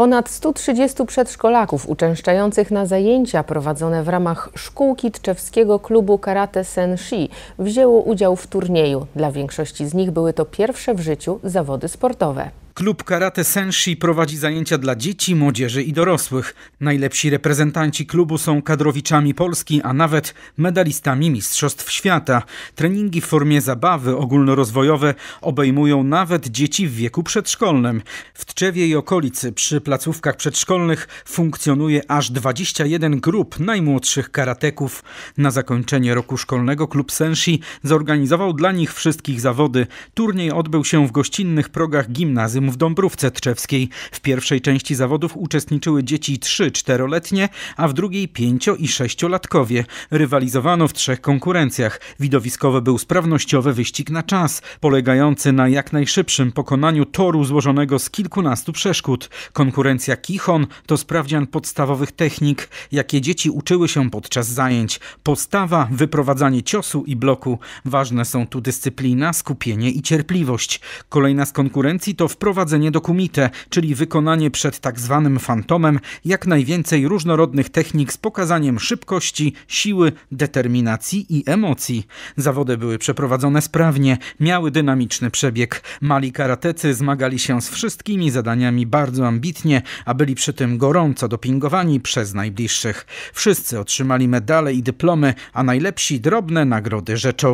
Ponad 130 przedszkolaków uczęszczających na zajęcia prowadzone w ramach szkółki tczewskiego klubu Karate Senshi wzięło udział w turnieju. Dla większości z nich były to pierwsze w życiu zawody sportowe. Klub Karate Senshi prowadzi zajęcia dla dzieci, młodzieży i dorosłych. Najlepsi reprezentanci klubu są kadrowiczami Polski, a nawet medalistami Mistrzostw Świata. Treningi w formie zabawy ogólnorozwojowe obejmują nawet dzieci w wieku przedszkolnym. W Tczewie i okolicy przy placówkach przedszkolnych funkcjonuje aż 21 grup najmłodszych karateków. Na zakończenie roku szkolnego klub Senshi zorganizował dla nich wszystkich zawody. Turniej odbył się w gościnnych progach gimnazjum w Dąbrówce Tczewskiej. W pierwszej części zawodów uczestniczyły dzieci 3-4-letnie, a w drugiej 5- i 6-latkowie. Rywalizowano w trzech konkurencjach. Widowiskowy był sprawnościowy wyścig na czas, polegający na jak najszybszym pokonaniu toru złożonego z kilkunastu przeszkód. Konkurencja Kichon to sprawdzian podstawowych technik, jakie dzieci uczyły się podczas zajęć. Postawa, wyprowadzanie ciosu i bloku. Ważne są tu dyscyplina, skupienie i cierpliwość. Kolejna z konkurencji to wprowadzenie prowadzenie dokumite, czyli wykonanie przed tak zwanym fantomem jak najwięcej różnorodnych technik z pokazaniem szybkości, siły, determinacji i emocji. Zawody były przeprowadzone sprawnie, miały dynamiczny przebieg. Mali karatecy zmagali się z wszystkimi zadaniami bardzo ambitnie, a byli przy tym gorąco dopingowani przez najbliższych. Wszyscy otrzymali medale i dyplomy, a najlepsi drobne nagrody rzeczowe.